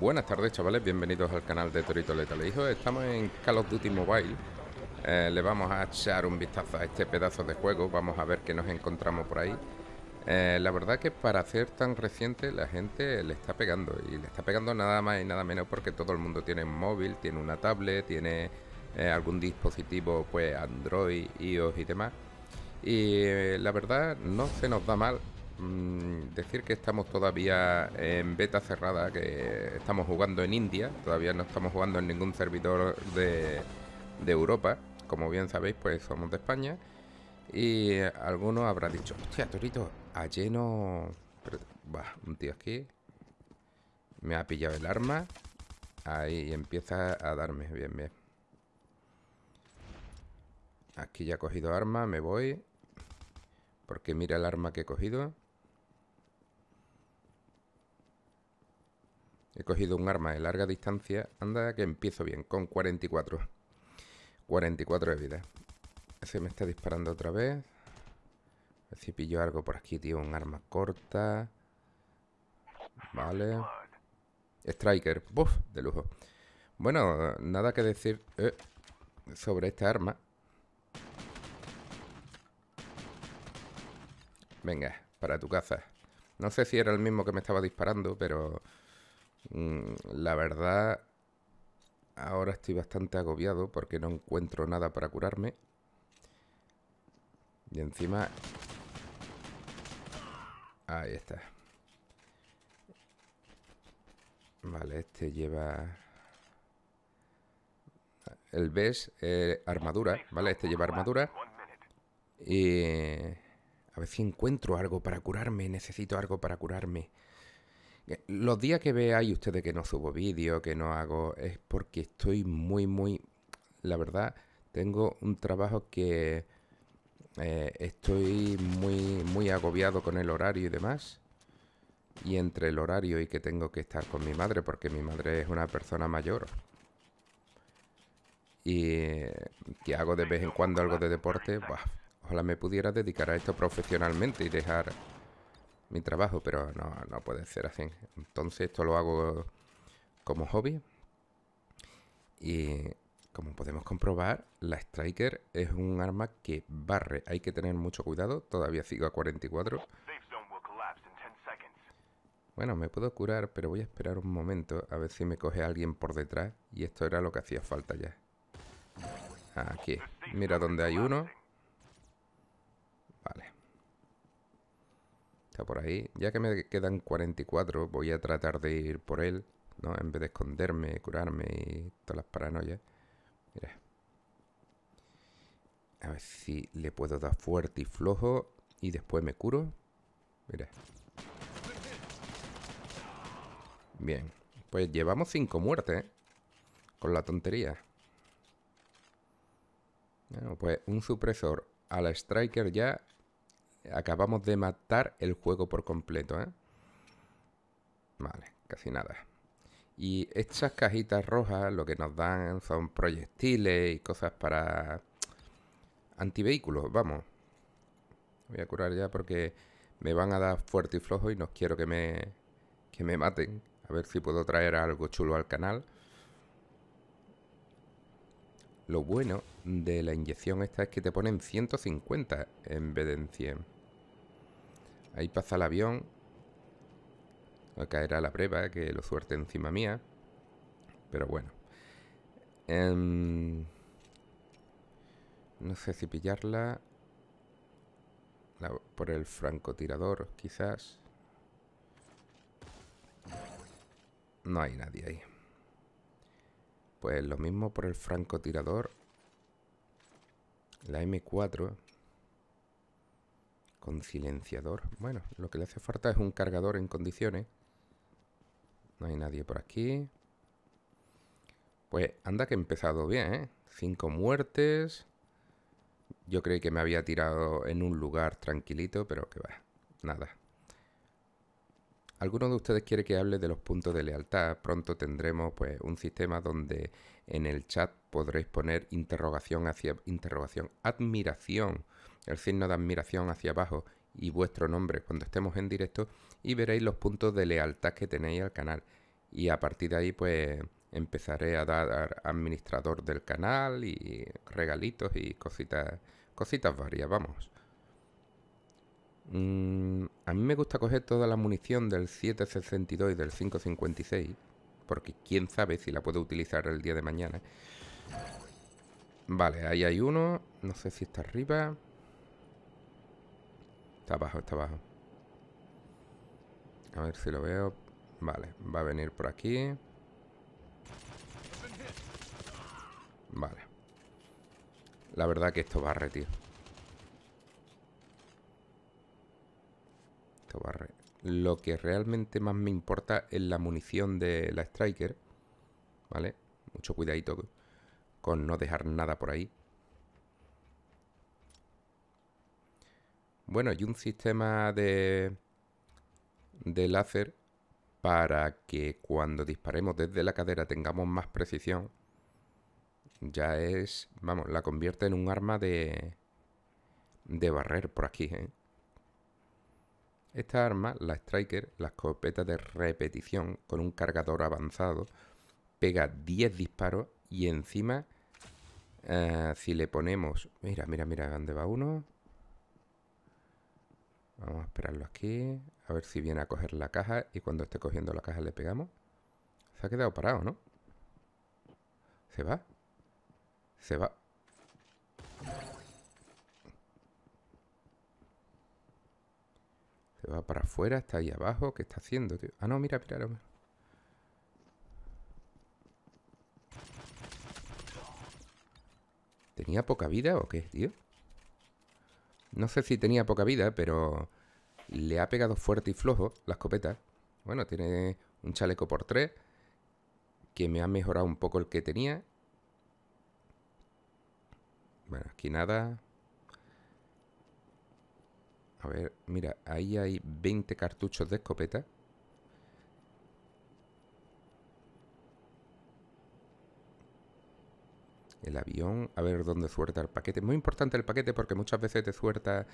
Buenas tardes chavales, bienvenidos al canal de Torito Letal Hijo. Estamos en Call of Duty Mobile. Eh, le vamos a echar un vistazo a este pedazo de juego. Vamos a ver qué nos encontramos por ahí. Eh, la verdad que para ser tan reciente la gente le está pegando. Y le está pegando nada más y nada menos porque todo el mundo tiene un móvil, tiene una tablet, tiene eh, algún dispositivo pues Android, iOS y demás. Y la verdad no se nos da mal Mm, decir que estamos todavía en beta cerrada, que estamos jugando en India, todavía no estamos jugando en ningún servidor de, de Europa. Como bien sabéis, pues somos de España. Y algunos habrá dicho, hostia, Torito, a lleno. Va, un tío aquí. Me ha pillado el arma. Ahí empieza a darme. Bien, bien. Aquí ya he cogido arma, me voy. Porque mira el arma que he cogido. He cogido un arma de larga distancia. Anda que empiezo bien, con 44. 44 de vida. Ese me está disparando otra vez. A ver si pillo algo por aquí, tío. Un arma corta. Vale. Striker. Buf, de lujo. Bueno, nada que decir eh, sobre esta arma. Venga, para tu caza. No sé si era el mismo que me estaba disparando, pero... Mm, la verdad, ahora estoy bastante agobiado porque no encuentro nada para curarme. Y encima... Ahí está. Vale, este lleva... El BES, eh, armadura, ¿vale? Este lleva armadura. Y... A ver si encuentro algo para curarme, necesito algo para curarme. Los días que veáis ustedes que no subo vídeo, que no hago, es porque estoy muy, muy... La verdad, tengo un trabajo que eh, estoy muy, muy agobiado con el horario y demás. Y entre el horario y que tengo que estar con mi madre, porque mi madre es una persona mayor. Y eh, que hago de vez en cuando algo de deporte, ojalá me pudiera dedicar a esto profesionalmente y dejar mi trabajo, pero no, no puede ser así. Entonces esto lo hago como hobby. Y como podemos comprobar, la Striker es un arma que barre. Hay que tener mucho cuidado. Todavía sigo a 44. Bueno, me puedo curar, pero voy a esperar un momento a ver si me coge alguien por detrás. Y esto era lo que hacía falta ya. Aquí. Mira dónde hay uno. por ahí. Ya que me quedan 44, voy a tratar de ir por él, ¿no? En vez de esconderme, curarme y todas las paranoias. Mira. A ver si le puedo dar fuerte y flojo y después me curo. Mira. Bien. Pues llevamos 5 muertes, ¿eh? Con la tontería. Bueno, pues un supresor a la Striker ya acabamos de matar el juego por completo, ¿eh? Vale, casi nada. Y estas cajitas rojas lo que nos dan son proyectiles y cosas para antivehículos, vamos. Voy a curar ya porque me van a dar fuerte y flojo y no quiero que me, me maten. A ver si puedo traer algo chulo al canal. Lo bueno de la inyección esta es que te ponen 150 en vez de 100. Ahí pasa el avión. Acá era la prueba, que lo suerte encima mía. Pero bueno. Em, no sé si pillarla. por el francotirador, quizás. No hay nadie ahí. Pues lo mismo por el francotirador. La M4 silenciador. Bueno, lo que le hace falta es un cargador en condiciones. No hay nadie por aquí. Pues anda que he empezado bien, ¿eh? Cinco muertes. Yo creí que me había tirado en un lugar tranquilito, pero que va. Nada. ¿Alguno de ustedes quiere que hable de los puntos de lealtad? Pronto tendremos pues, un sistema donde en el chat podréis poner interrogación hacia interrogación, admiración el signo de admiración hacia abajo y vuestro nombre cuando estemos en directo y veréis los puntos de lealtad que tenéis al canal. Y a partir de ahí pues empezaré a dar administrador del canal y regalitos y cositas, cositas varias, vamos. Mm, a mí me gusta coger toda la munición del 762 y del 556, porque quién sabe si la puedo utilizar el día de mañana. Vale, ahí hay uno, no sé si está arriba... Está abajo, está abajo. A ver si lo veo. Vale, va a venir por aquí. Vale. La verdad que esto barre, tío. Esto barre. Lo que realmente más me importa es la munición de la Striker. ¿Vale? Mucho cuidadito con no dejar nada por ahí. Bueno, y un sistema de, de láser para que cuando disparemos desde la cadera tengamos más precisión. Ya es, vamos, la convierte en un arma de, de barrer por aquí. ¿eh? Esta arma, la Striker, la escopeta de repetición con un cargador avanzado, pega 10 disparos y encima, eh, si le ponemos... Mira, mira, mira, ¿dónde va uno? Vamos a esperarlo aquí, a ver si viene a coger la caja y cuando esté cogiendo la caja le pegamos. Se ha quedado parado, ¿no? Se va. Se va. Se va para afuera, está ahí abajo. ¿Qué está haciendo, tío? Ah, no, mira, mira. ¿Tenía poca vida o qué, tío? No sé si tenía poca vida, pero le ha pegado fuerte y flojo la escopeta. Bueno, tiene un chaleco por tres, que me ha mejorado un poco el que tenía. Bueno, aquí nada. A ver, mira, ahí hay 20 cartuchos de escopeta. el avión, a ver dónde suelta el paquete. Muy importante el paquete porque muchas veces te suelta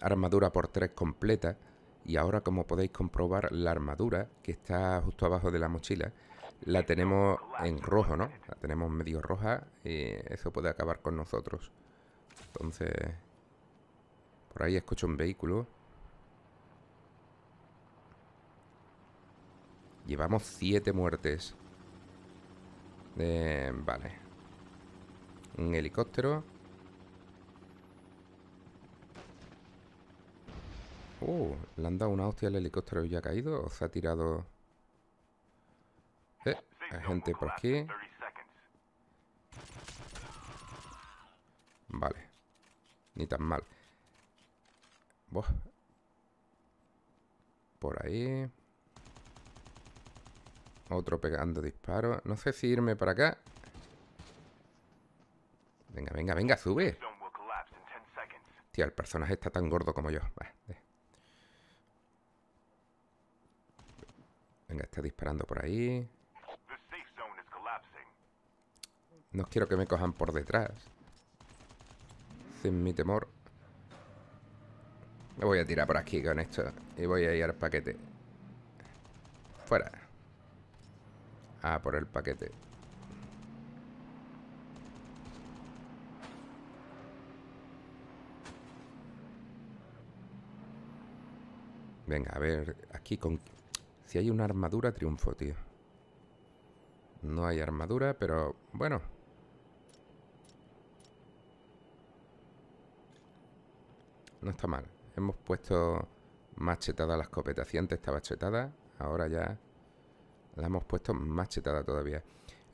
armadura por tres completa y ahora como podéis comprobar la armadura que está justo abajo de la mochila la tenemos en rojo, ¿no? La tenemos medio roja y eso puede acabar con nosotros. Entonces, por ahí escucho un vehículo. Llevamos siete muertes. Eh, vale. Un helicóptero. Uh, le han dado una hostia al helicóptero y ha caído. O se ha tirado... Eh, hay gente por aquí. Vale. Ni tan mal. Por ahí. Otro pegando disparos. No sé si irme para acá Venga, venga, venga, sube. Tío, el personaje está tan gordo como yo. Venga, está disparando por ahí. No quiero que me cojan por detrás. Sin mi temor. Me voy a tirar por aquí con esto. Y voy a ir al paquete. Fuera. Ah, por el paquete. Venga, a ver, aquí con... Si hay una armadura, triunfo, tío. No hay armadura, pero bueno. No está mal. Hemos puesto más chetada la escopeta. Si antes estaba chetada, ahora ya la hemos puesto más chetada todavía.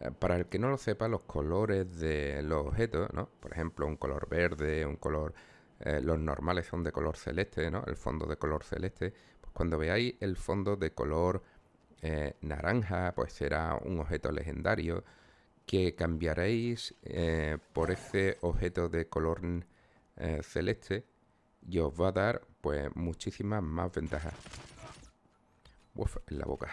Eh, para el que no lo sepa, los colores de los objetos, ¿no? Por ejemplo, un color verde, un color eh, los normales son de color celeste, ¿no? El fondo de color celeste. Pues cuando veáis el fondo de color eh, naranja, pues será un objeto legendario que cambiaréis eh, por ese objeto de color celeste y os va a dar pues muchísimas más ventajas. Uf, en la boca.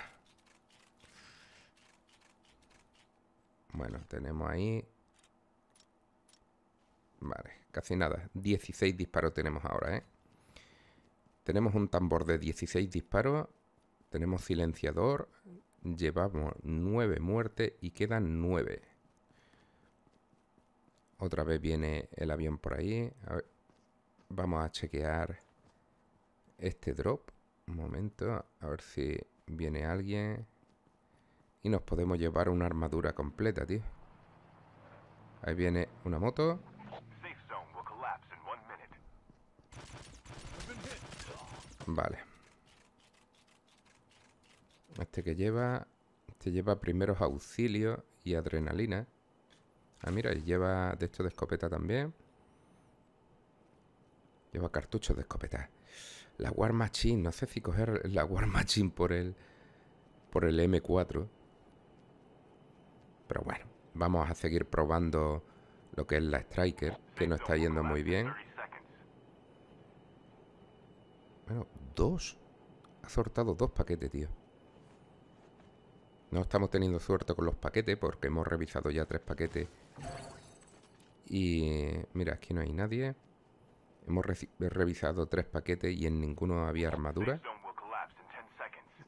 Bueno, tenemos ahí. Vale casi nada. 16 disparos tenemos ahora, ¿eh? Tenemos un tambor de 16 disparos, tenemos silenciador, llevamos 9 muertes y quedan 9. Otra vez viene el avión por ahí. vamos a chequear este drop. Un momento, a ver si viene alguien. Y nos podemos llevar una armadura completa, tío. Ahí viene una moto. Vale. Este que lleva... Este lleva primeros auxilios y adrenalina. Ah, mira, lleva de esto de escopeta también. Lleva cartuchos de escopeta. La War Machine. No sé si coger la War Machine por el... Por el M4. Pero bueno, vamos a seguir probando lo que es la Striker, que no está yendo muy bien. Bueno, dos. Ha sortado dos paquetes, tío. No estamos teniendo suerte con los paquetes porque hemos revisado ya tres paquetes. Y mira, aquí no hay nadie. Hemos revisado tres paquetes y en ninguno había armadura.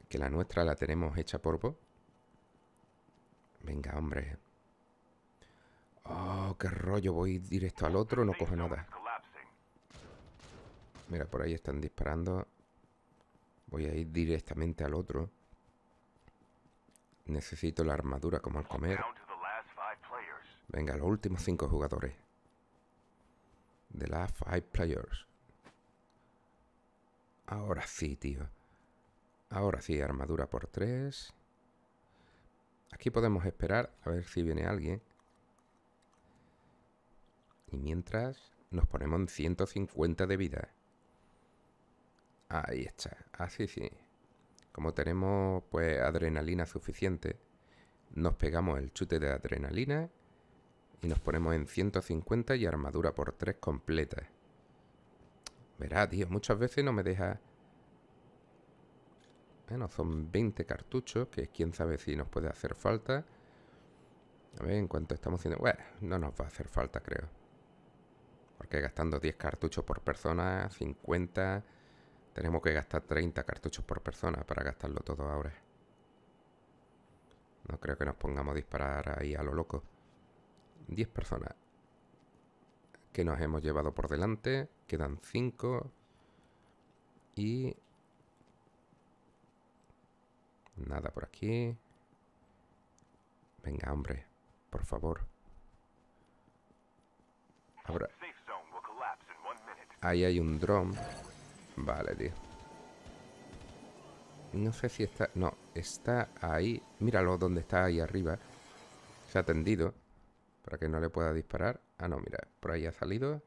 Que la nuestra la tenemos hecha por vos. Venga, hombre. Oh, qué rollo. Voy directo al otro, no coge nada. Mira, por ahí están disparando. Voy a ir directamente al otro. Necesito la armadura como al comer. Venga, los últimos cinco jugadores. The last five players. Ahora sí, tío. Ahora sí, armadura por tres. Aquí podemos esperar a ver si viene alguien. Y mientras nos ponemos en 150 de vida. Ahí está. Así ah, sí. Como tenemos pues adrenalina suficiente, nos pegamos el chute de adrenalina y nos ponemos en 150 y armadura por 3 completa. Verá, tío, muchas veces no me deja... Bueno, son 20 cartuchos, que quién sabe si nos puede hacer falta. A ver, en cuanto estamos haciendo... Bueno, no nos va a hacer falta, creo. Porque gastando 10 cartuchos por persona, 50... Tenemos que gastar 30 cartuchos por persona para gastarlo todo ahora. No creo que nos pongamos a disparar ahí a lo loco. 10 personas que nos hemos llevado por delante. Quedan 5. Y... Nada por aquí. Venga, hombre. Por favor. Ahora... Ahí hay un dron Vale, tío. No sé si está... No, está ahí. Míralo donde está ahí arriba. Se ha tendido. Para que no le pueda disparar. Ah, no, mira. Por ahí ha salido.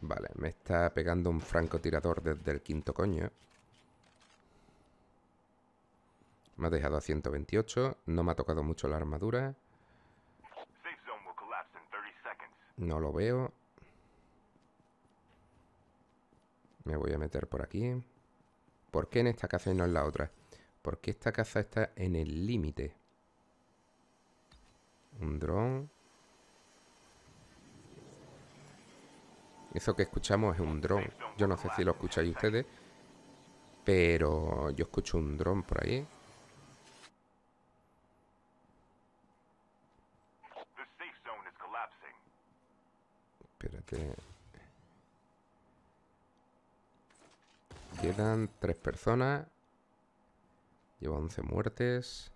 Vale, me está pegando un francotirador desde el quinto coño. Me ha dejado a 128. No me ha tocado mucho la armadura. No lo veo. Me voy a meter por aquí. ¿Por qué en esta casa y no en la otra? Porque esta casa está en el límite. Un dron. Eso que escuchamos es un dron. Yo no sé si lo escucháis ustedes. Pero yo escucho un dron por ahí. Espérate. Quedan tres personas. Llevo 11 muertes.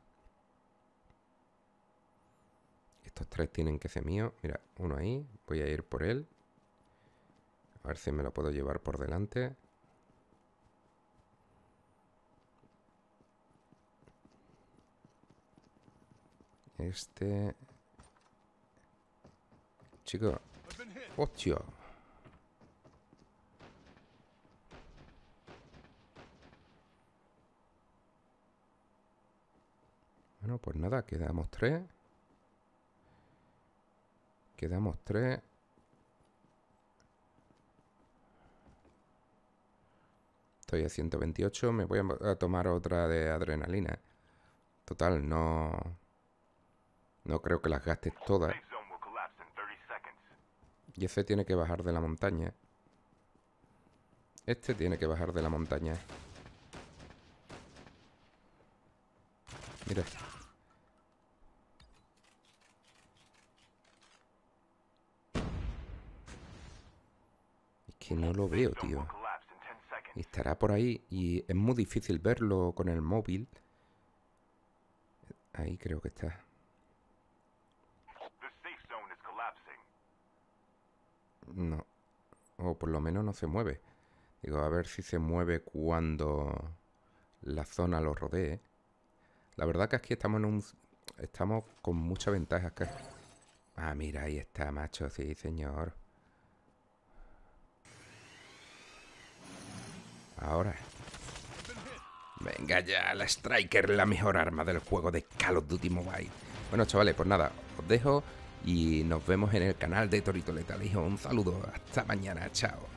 Estos tres tienen que ser míos. Mira, uno ahí. Voy a ir por él. A ver si me lo puedo llevar por delante. Este... Chicos. ¡Hostia! pues nada, quedamos tres. Quedamos tres. Estoy a 128. Me voy a tomar otra de adrenalina. Total, no... No creo que las gastes todas. Y ese tiene que bajar de la montaña. Este tiene que bajar de la montaña. Mira. no lo veo, tío. Estará por ahí y es muy difícil verlo con el móvil. Ahí creo que está. No. O por lo menos no se mueve. Digo, a ver si se mueve cuando la zona lo rodee. La verdad que aquí estamos en un... Estamos con mucha ventaja. Ah, mira, ahí está, macho. Sí, señor. Ahora. Venga ya, la Striker, la mejor arma del juego de Call of Duty Mobile. Bueno, chavales, pues nada, os dejo y nos vemos en el canal de Torito Letal. Hijo, un saludo, hasta mañana, chao.